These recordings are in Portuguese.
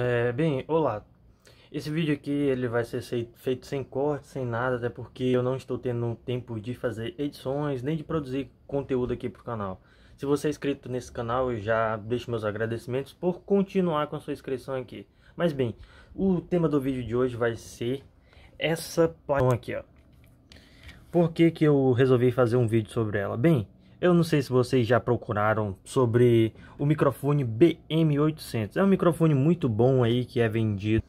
É, bem, olá. Esse vídeo aqui ele vai ser feito sem corte, sem nada, até porque eu não estou tendo tempo de fazer edições, nem de produzir conteúdo aqui pro canal. Se você é inscrito nesse canal, eu já deixo meus agradecimentos por continuar com a sua inscrição aqui. Mas bem, o tema do vídeo de hoje vai ser essa paixão aqui, ó. Por que que eu resolvi fazer um vídeo sobre ela? Bem, eu não sei se vocês já procuraram sobre o microfone BM800. É um microfone muito bom aí que é vendido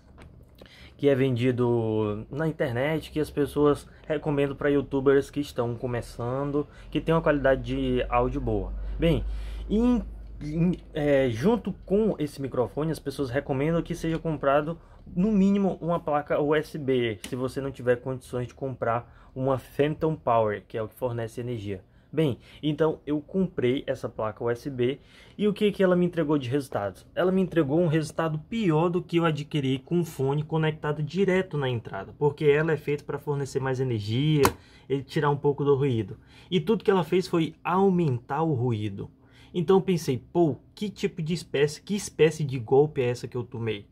que é vendido na internet, que as pessoas recomendam para youtubers que estão começando, que tem uma qualidade de áudio boa. Bem, em, em, é, junto com esse microfone, as pessoas recomendam que seja comprado no mínimo uma placa USB, se você não tiver condições de comprar uma Phantom Power, que é o que fornece energia. Bem, então eu comprei essa placa USB e o que, que ela me entregou de resultados? Ela me entregou um resultado pior do que eu adquiri com o fone conectado direto na entrada, porque ela é feita para fornecer mais energia e tirar um pouco do ruído. E tudo que ela fez foi aumentar o ruído. Então pensei, pô, que tipo de espécie, que espécie de golpe é essa que eu tomei?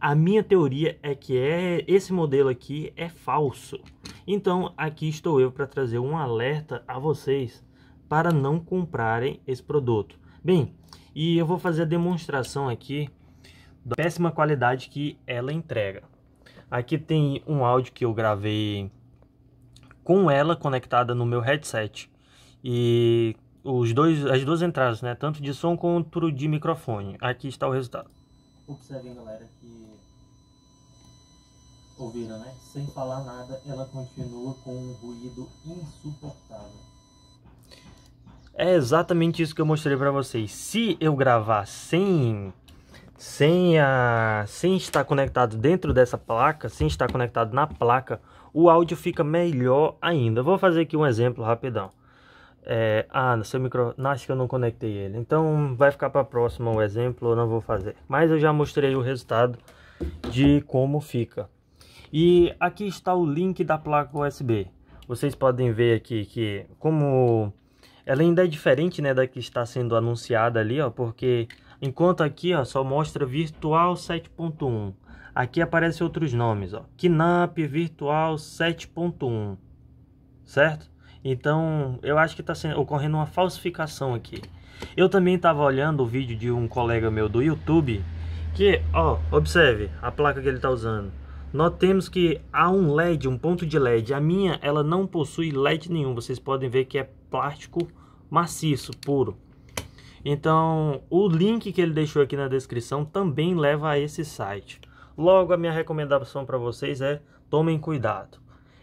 A minha teoria é que é, esse modelo aqui é falso. Então aqui estou eu para trazer um alerta a vocês para não comprarem esse produto. Bem, e eu vou fazer a demonstração aqui da péssima qualidade que ela entrega. Aqui tem um áudio que eu gravei com ela conectada no meu headset e os dois, as duas entradas, né? Tanto de som quanto de microfone. Aqui está o resultado. Observem, galera, que ouviram, né? Sem falar nada, ela continua com um ruído insuportável. É exatamente isso que eu mostrei para vocês. Se eu gravar sem sem a sem estar conectado dentro dessa placa, sem estar conectado na placa, o áudio fica melhor ainda. vou fazer aqui um exemplo rapidão é, ah, no seu micro, nasce que eu não conectei ele. Então vai ficar para a próxima o exemplo, eu não vou fazer. Mas eu já mostrei o resultado de como fica. E aqui está o link da placa USB. Vocês podem ver aqui que como ela ainda é diferente, né, da que está sendo anunciada ali, ó, porque enquanto aqui, ó, só mostra virtual 7.1. Aqui aparecem outros nomes, ó, Kinamp Virtual 7.1, certo? Então, eu acho que está ocorrendo uma falsificação aqui. Eu também estava olhando o vídeo de um colega meu do YouTube, que, ó, observe a placa que ele está usando. Nós temos que há um LED, um ponto de LED. A minha, ela não possui LED nenhum. Vocês podem ver que é plástico maciço, puro. Então, o link que ele deixou aqui na descrição também leva a esse site. Logo, a minha recomendação para vocês é tomem cuidado.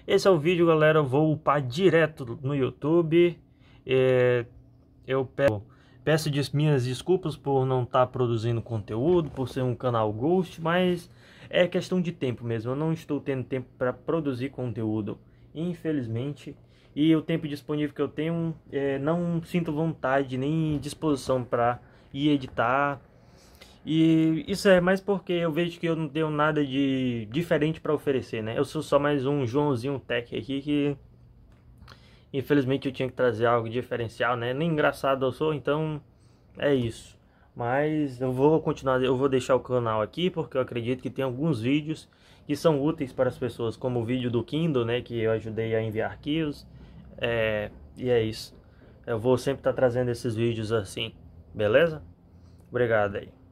Esse é o vídeo, galera. Eu vou upar direto no YouTube. É, eu peço des, minhas desculpas por não estar tá produzindo conteúdo, por ser um canal ghost, mas é questão de tempo mesmo. Eu não estou tendo tempo para produzir conteúdo, infelizmente. E o tempo disponível que eu tenho, é, não sinto vontade nem disposição para ir editar e isso é mais porque eu vejo que eu não tenho nada de diferente para oferecer, né? Eu sou só mais um Joãozinho Tech aqui que infelizmente eu tinha que trazer algo diferencial, né? Nem engraçado eu sou, então é isso. Mas eu vou continuar, eu vou deixar o canal aqui porque eu acredito que tem alguns vídeos que são úteis para as pessoas, como o vídeo do Kindle, né, que eu ajudei a enviar arquivos. É, e é isso. Eu vou sempre estar trazendo esses vídeos assim, beleza? Obrigado aí.